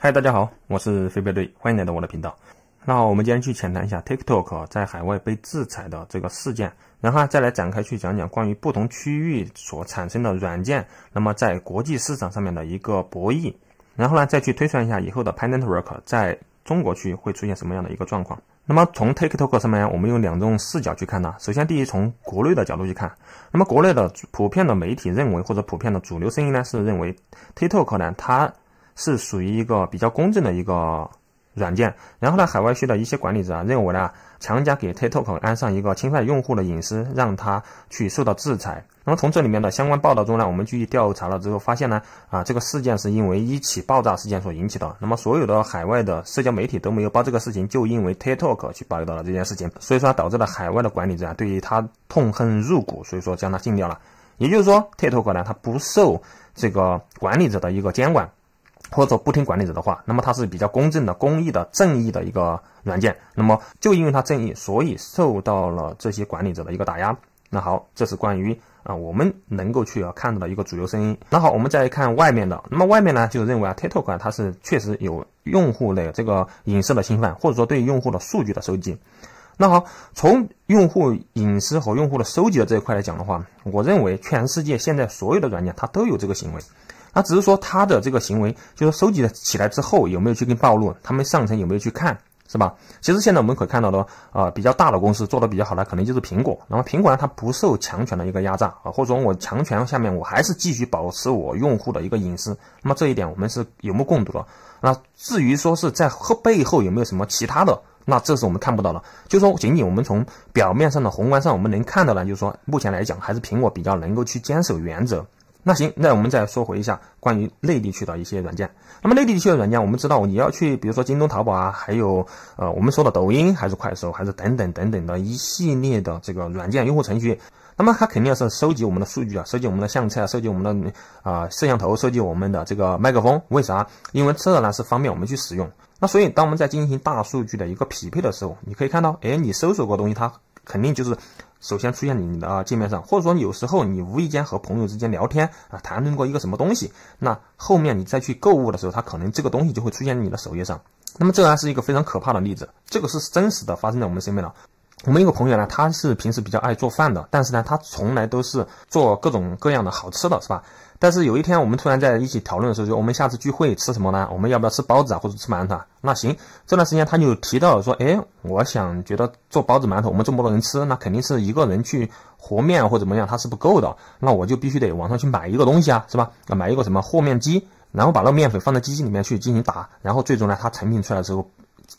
嗨，大家好，我是飞镖队，欢迎来到我的频道。那好，我们今天去浅谈一下 TikTok 在海外被制裁的这个事件，然后再来展开去讲讲关于不同区域所产生的软件，那么在国际市场上面的一个博弈，然后呢，再去推算一下以后的 p a n d Network 在中国区会出现什么样的一个状况。那么从 TikTok 上面，我们用两种视角去看呢。首先，第一，从国内的角度去看，那么国内的普遍的媒体认为，或者普遍的主流声音呢，是认为 TikTok 呢，它是属于一个比较公正的一个软件，然后呢，海外区的一些管理者啊认为呢，强加给 TikTok 安上一个侵犯用户的隐私，让他去受到制裁。那么从这里面的相关报道中呢，我们继续调查了之后发现呢，啊，这个事件是因为一起爆炸事件所引起的。那么所有的海外的社交媒体都没有报这个事情，就因为 TikTok 去报道了这件事情，所以说导致了海外的管理者啊对于他痛恨入骨，所以说将他禁掉了。也就是说，TikTok 呢，它不受这个管理者的一个监管。或者不听管理者的话，那么它是比较公正的、公益的、正义的一个软件。那么就因为它正义，所以受到了这些管理者的一个打压。那好，这是关于啊我们能够去看到的一个主流声音。那好，我们再看外面的。那么外面呢，就认为啊，TikTok 它是确实有用户的这个隐私的侵犯，或者说对用户的数据的收集。那好，从用户隐私和用户的收集的这一块来讲的话，我认为全世界现在所有的软件它都有这个行为。那只是说他的这个行为，就是收集起来之后有没有去跟暴露，他们上层有没有去看，是吧？其实现在我们可以看到的，呃，比较大的公司做的比较好的，可能就是苹果。那么苹果呢，它不受强权的一个压榨啊，或者说我强权下面我还是继续保持我用户的一个隐私。那么这一点我们是有目共睹的。那至于说是在后背后有没有什么其他的，那这是我们看不到的。就说仅仅我们从表面上的宏观上我们能看到的，就是说目前来讲还是苹果比较能够去坚守原则。那行，那我们再说回一下关于内地区的一些软件。那么内地区的软件，我们知道你要去，比如说京东、淘宝啊，还有呃我们说的抖音、还是快手，还是等等等等的一系列的这个软件、用户程序。那么它肯定要是收集我们的数据啊，收集我们的相册啊，收集我们的啊摄像头，收集我们的这个麦克风。为啥？因为这呢是方便我们去使用。那所以当我们在进行大数据的一个匹配的时候，你可以看到，哎，你搜索过东西，它肯定就是。首先出现你的界面上，或者说有时候你无意间和朋友之间聊天啊谈论过一个什么东西，那后面你再去购物的时候，他可能这个东西就会出现在你的首页上。那么这还是一个非常可怕的例子，这个是真实的发生在我们身边的。我们一个朋友呢，他是平时比较爱做饭的，但是呢，他从来都是做各种各样的好吃的，是吧？但是有一天，我们突然在一起讨论的时候，就我们下次聚会吃什么呢？我们要不要吃包子啊，或者吃馒头？啊？那行，这段时间他就提到了说：“诶，我想觉得做包子、馒头，我们这么多人吃，那肯定是一个人去和面或怎么样，他是不够的。那我就必须得网上去买一个东西啊，是吧？买一个什么和面机，然后把那个面粉放在机器里面去进行打，然后最终呢，它成品出来的时候，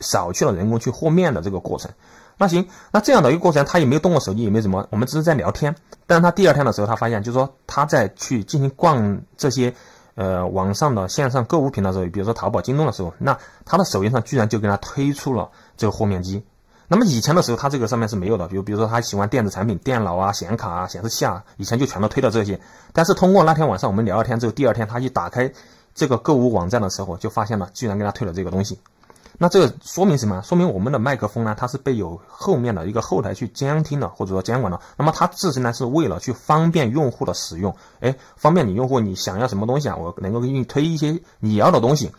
少去了人工去和面的这个过程。”那行，那这样的一个过程，他也没有动过手机，也没有什么，我们只是在聊天。但是他第二天的时候，他发现，就是说他在去进行逛这些，呃，网上的线上购物平台的时候，比如说淘宝、京东的时候，那他的首页上居然就给他推出了这个和面机。那么以前的时候，他这个上面是没有的，比如比如说他喜欢电子产品、电脑啊、显卡啊、显示器啊，以前就全都推了这些。但是通过那天晚上我们聊了天之后，第二天他一打开这个购物网站的时候，就发现了，居然给他推了这个东西。那这个说明什么？说明我们的麦克风呢，它是被有后面的一个后台去监听的，或者说监管的。那么它自身呢，是为了去方便用户的使用，哎，方便你用户你想要什么东西啊？我能够给你推一些你要的东西。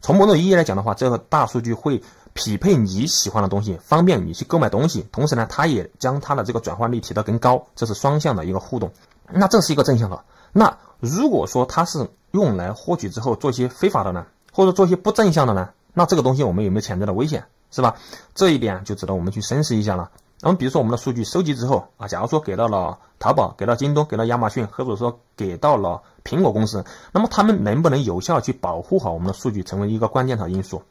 从某种意义来讲的话，这个大数据会匹配你喜欢的东西，方便你去购买东西。同时呢，它也将它的这个转化率提到更高，这是双向的一个互动。那这是一个正向的。那如果说它是用来获取之后做一些非法的呢，或者做一些不正向的呢？那这个东西我们有没有潜在的危险，是吧？这一点就值得我们去深思一下了。那么，比如说我们的数据收集之后啊，假如说给到了淘宝、给到京东、给到亚马逊，或者说给到了苹果公司，那么他们能不能有效去保护好我们的数据，成为一个关键的因素？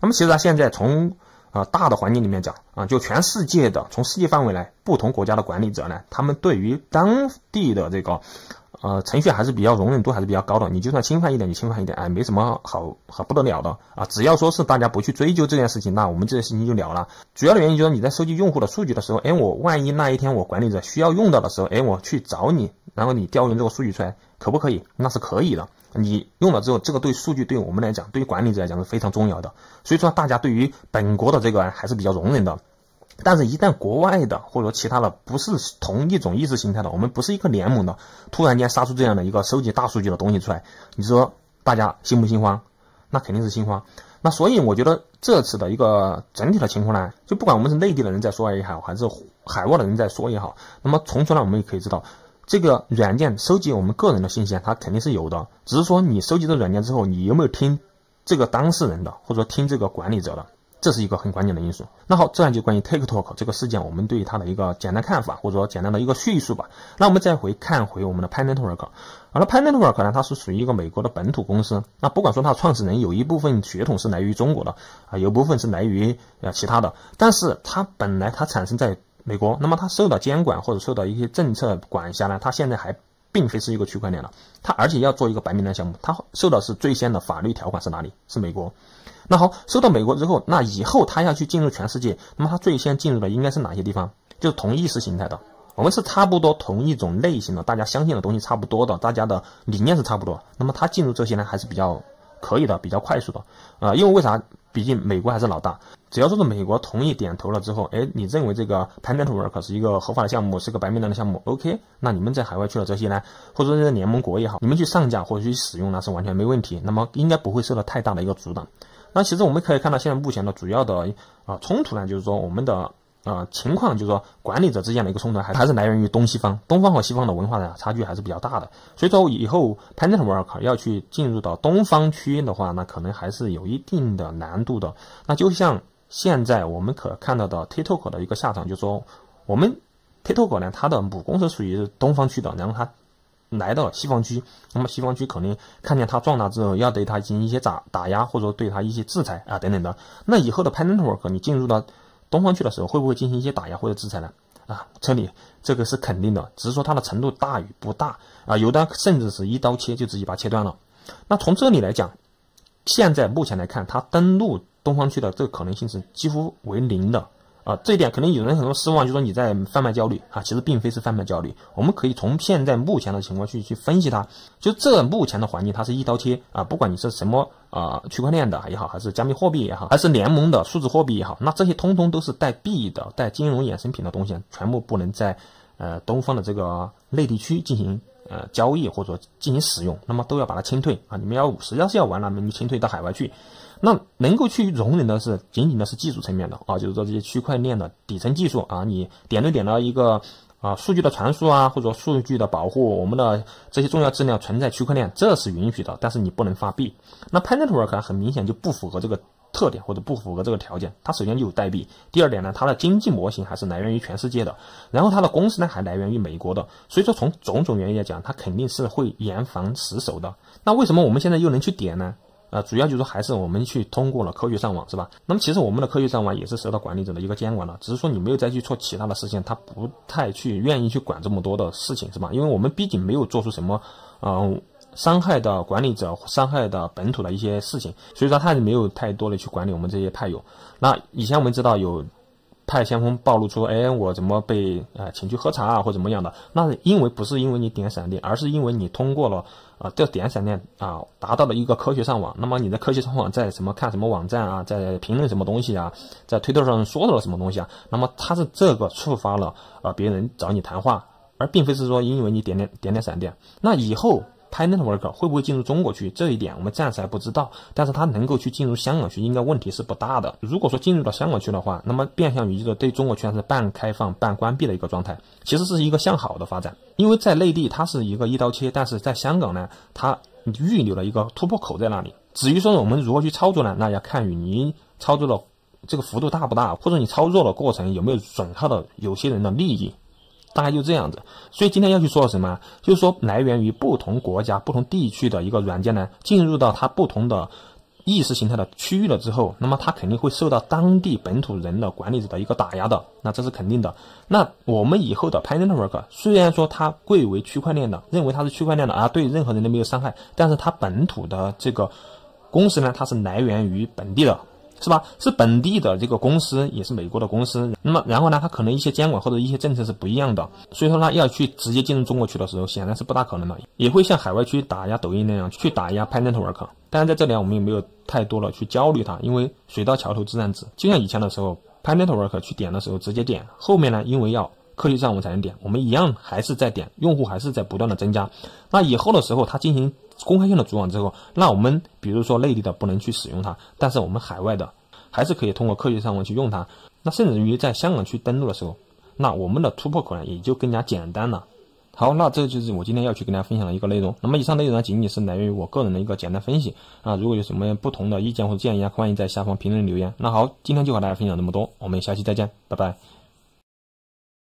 那么，其实啊，现在从呃大的环境里面讲啊，就全世界的从世界范围来，不同国家的管理者呢，他们对于当地的这个。呃，程序还是比较容忍度还是比较高的，你就算侵犯一点，你侵犯一点，哎，没什么好好不得了的啊，只要说是大家不去追究这件事情，那我们这件事情就了了。主要的原因就是你在收集用户的数据的时候，哎，我万一那一天我管理者需要用到的时候，哎，我去找你，然后你调用这个数据出来，可不可以？那是可以的。你用了之后，这个对数据对我们来讲，对于管理者来讲是非常重要的。所以说，大家对于本国的这个还是比较容忍的。但是，一旦国外的或者说其他的不是同一种意识形态的，我们不是一个联盟的，突然间杀出这样的一个收集大数据的东西出来，你说大家心不心慌？那肯定是心慌。那所以我觉得这次的一个整体的情况呢，就不管我们是内地的人在说也好，还是海外的人在说也好，那么从中来我们也可以知道，这个软件收集我们个人的信息，它肯定是有的。只是说你收集这软件之后，你有没有听这个当事人的，或者说听这个管理者的？这是一个很关键的因素。那好，这样就关于 TikTok 这个事件，我们对它的一个简单看法，或者说简单的一个叙述吧。那我们再回看回我们的 p a n a d o r c o 好了 p a n a d o r c o 呢，它是属于一个美国的本土公司。那不管说它创始人有一部分血统是来于中国的啊，有部分是来于呃其他的，但是它本来它产生在美国，那么它受到监管或者受到一些政策管辖呢，它现在还。并非是一个区块链了，它而且要做一个白名单项目，它受到是最先的法律条款是哪里？是美国。那好，收到美国之后，那以后它要去进入全世界，那么它最先进入的应该是哪些地方？就同意识形态的，我们是差不多同一种类型的，大家相信的东西差不多的，大家的理念是差不多。那么它进入这些呢，还是比较可以的，比较快速的，啊，因为为啥？毕竟美国还是老大。只要说是美国同意点头了之后，哎，你认为这个 p a n t e t w o r k 是一个合法的项目，是个白名单的项目，OK？那你们在海外去了这些呢，或者说在联盟国也好，你们去上架或者去使用呢，是完全没问题。那么应该不会受到太大的一个阻挡。那其实我们可以看到，现在目前的主要的啊冲突呢，就是说我们的啊情况，就是说管理者之间的一个冲突，还还是来源于东西方，东方和西方的文化呢差距还是比较大的。所以说以后 p a n t e t w o r k 要去进入到东方区的话，那可能还是有一定的难度的。那就像。现在我们可看到的 TikTok 的一个下场，就是说，我们 TikTok 呢，它的母公司属于东方区的，然后它来到西方区，那么西方区可能看见它壮大之后，要对它进行一些打打压，或者说对它一些制裁啊等等的。那以后的 p a n w o r k 你进入到东方区的时候，会不会进行一些打压或者制裁呢？啊，这里这个是肯定的，只是说它的程度大与不大啊，有的甚至是一刀切，就直接把切断了。那从这里来讲，现在目前来看，它登陆。东方区的这个可能性是几乎为零的啊，这一点可能有人很多失望，就说你在贩卖焦虑啊，其实并非是贩卖焦虑。我们可以从现在目前的情况去去分析它，就这目前的环境，它是一刀切啊，不管你是什么啊，区块链的也好，还是加密货币也好，还是联盟的数字货币也好，那这些通通都是带币的、带金融衍生品的东西，全部不能在呃东方的这个内地区进行呃交易或者进行使用，那么都要把它清退啊。你们要实在是要玩了，你们清退到海外去。那能够去容忍的是，仅仅的是技术层面的啊，就是说这些区块链的底层技术啊，你点对点的一个啊数据的传输啊，或者数据的保护，我们的这些重要资料存在区块链，这是允许的。但是你不能发币。那 p a n a e Network 很明显就不符合这个特点或者不符合这个条件。它首先就有代币，第二点呢，它的经济模型还是来源于全世界的，然后它的公司呢还来源于美国的。所以说从种种原因来讲，它肯定是会严防死守的。那为什么我们现在又能去点呢？啊，主要就是说还是我们去通过了科学上网，是吧？那么其实我们的科学上网也是受到管理者的一个监管了，只是说你没有再去做其他的事情，他不太去愿意去管这么多的事情，是吧？因为我们毕竟没有做出什么，嗯，伤害的管理者，伤害的本土的一些事情，所以说他也没有太多的去管理我们这些派友。那以前我们知道有。派先锋暴露出，哎，我怎么被啊请去喝茶啊，或怎么样的？那因为不是因为你点闪电，而是因为你通过了啊，这点闪电啊，达到了一个科学上网。那么你在科学上网，在什么看什么网站啊，在评论什么东西啊，在推特上说了什么东西啊？那么他是这个触发了啊，别人找你谈话，而并非是说因为你点点点点闪电。那以后。Paynet worker 会不会进入中国区？这一点我们暂时还不知道，但是他能够去进入香港区，应该问题是不大的。如果说进入到香港区的话，那么变相于一个对中国区还是半开放半关闭的一个状态，其实是一个向好的发展。因为在内地它是一个一刀切，但是在香港呢，它预留了一个突破口在那里。至于说我们如何去操作呢？那要看与您操作的这个幅度大不大，或者你操作的过程有没有损耗到有些人的利益。大概就这样子，所以今天要去说什么？就是说，来源于不同国家、不同地区的一个软件呢，进入到它不同的意识形态的区域了之后，那么它肯定会受到当地本土人的管理者的一个打压的，那这是肯定的。那我们以后的 p e n t e s w o r k 虽然说它贵为区块链的，认为它是区块链的啊，对任何人都没有伤害，但是它本土的这个公司呢，它是来源于本地的。是吧？是本地的这个公司，也是美国的公司。那么然后呢，它可能一些监管或者一些政策是不一样的。所以说呢，要去直接进入中国去的时候，显然是不大可能的。也会像海外去打压抖音那样去打压 p a n n e w e r k 当然在这里我们也没有太多的去焦虑它，因为水到桥头自然直。就像以前的时候 p a n n e w e r k 去点的时候直接点，后面呢因为要客流上我们才能点，我们一样还是在点，用户还是在不断的增加。那以后的时候它进行。公开性的主网之后，那我们比如说内地的不能去使用它，但是我们海外的还是可以通过科学上网去用它。那甚至于在香港去登录的时候，那我们的突破口呢也就更加简单了。好，那这就是我今天要去跟大家分享的一个内容。那么以上内容呢仅仅是来源于我个人的一个简单分析啊。如果有什么不同的意见或者建议啊，欢迎在下方评论留言。那好，今天就和大家分享这么多，我们下期再见，拜拜。